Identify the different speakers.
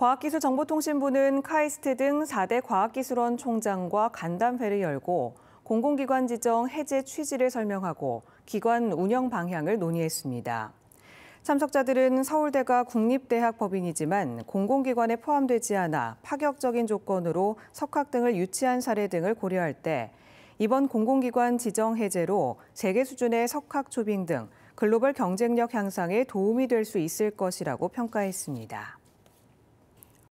Speaker 1: 과학기술정보통신부는 카이스트 등 4대 과학기술원 총장과 간담회를 열고 공공기관 지정 해제 취지를 설명하고 기관 운영 방향을 논의했습니다. 참석자들은 서울대가 국립대학 법인이지만 공공기관에 포함되지 않아 파격적인 조건으로 석학 등을 유치한 사례 등을 고려할 때 이번 공공기관 지정 해제로 세계 수준의 석학 초빙 등 글로벌 경쟁력 향상에 도움이 될 수 있을 것이라고 평가했습니다.